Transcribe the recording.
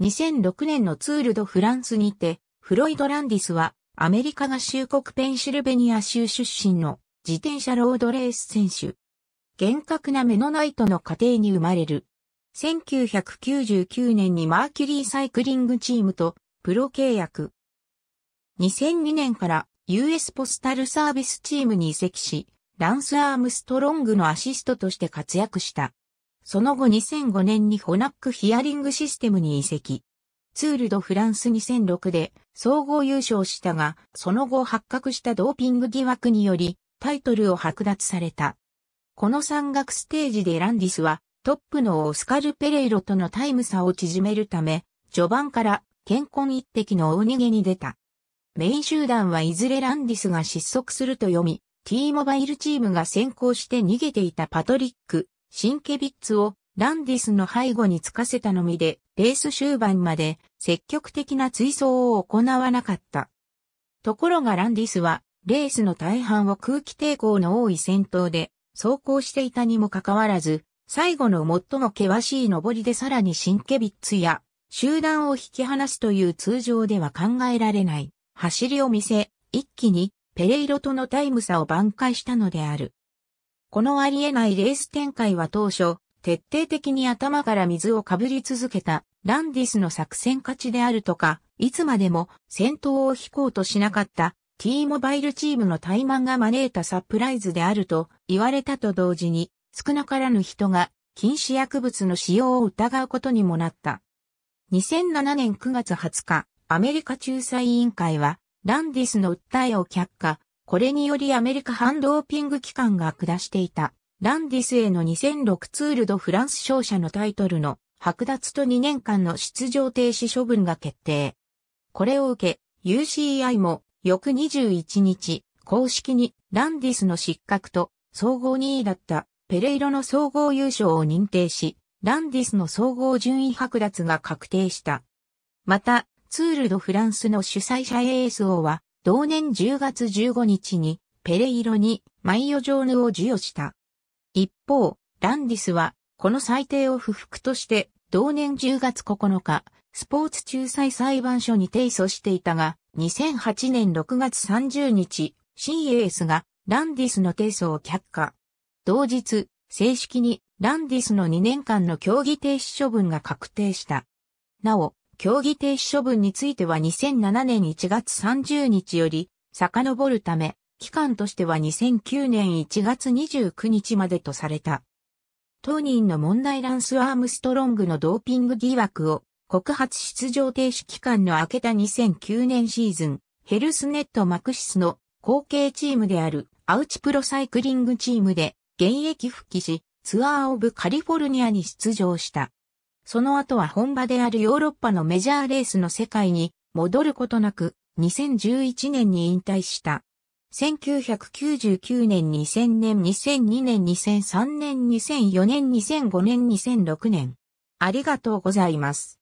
2006年のツールドフランスにて、フロイド・ランディスは、アメリカ合衆国ペンシルベニア州出身の自転車ロードレース選手。厳格なメノナイトの家庭に生まれる。1999年にマーキュリーサイクリングチームとプロ契約。2002年から US ポスタルサービスチームに移籍し、ランス・アームストロングのアシストとして活躍した。その後2005年にホナックヒアリングシステムに移籍。ツールドフランス2006で総合優勝したが、その後発覚したドーピング疑惑により、タイトルを剥奪された。この山岳ステージでランディスは、トップのオスカル・ペレイロとのタイム差を縮めるため、序盤から健康一滴の大逃げに出た。メイン集団はいずれランディスが失速すると読み、T モバイルチームが先行して逃げていたパトリック、シンケビッツをランディスの背後につかせたのみで、レース終盤まで積極的な追走を行わなかった。ところがランディスは、レースの大半を空気抵抗の多い戦闘で走行していたにもかかわらず、最後の最も険しい登りでさらにシンケビッツや集団を引き離すという通常では考えられない走りを見せ、一気にペレイロとのタイム差を挽回したのである。このありえないレース展開は当初、徹底的に頭から水をかぶり続けたランディスの作戦勝ちであるとか、いつまでも戦闘を引こうとしなかった T モバイルチームの怠慢が招いたサプライズであると言われたと同時に、少なからぬ人が禁止薬物の使用を疑うことにもなった。2007年9月20日、アメリカ仲裁委員会は、ランディスの訴えを却下、これによりアメリカ反ドーピング機関が下していた、ランディスへの2006ツールドフランス勝者のタイトルの剥奪と2年間の出場停止処分が決定。これを受け、UCI も翌21日、公式にランディスの失格と総合2位だったペレイロの総合優勝を認定し、ランディスの総合順位剥奪が確定した。また、ツールドフランスの主催者 ASO は、同年10月15日にペレイロにマイヨジョーヌを授与した。一方、ランディスはこの裁定を不服として同年10月9日、スポーツ仲裁裁判所に提訴していたが、2008年6月30日、CAS がランディスの提訴を却下。同日、正式にランディスの2年間の競技停止処分が確定した。なお、競技停止処分については2007年1月30日より遡るため、期間としては2009年1月29日までとされた。当人の問題ランス・アームストロングのドーピング疑惑を告発出場停止期間の明けた2009年シーズン、ヘルスネットマクシスの後継チームであるアウチプロサイクリングチームで現役復帰し、ツアーオブカリフォルニアに出場した。その後は本場であるヨーロッパのメジャーレースの世界に戻ることなく2011年に引退した。1999年2000年2002年2003年2004年2005年2006年。ありがとうございます。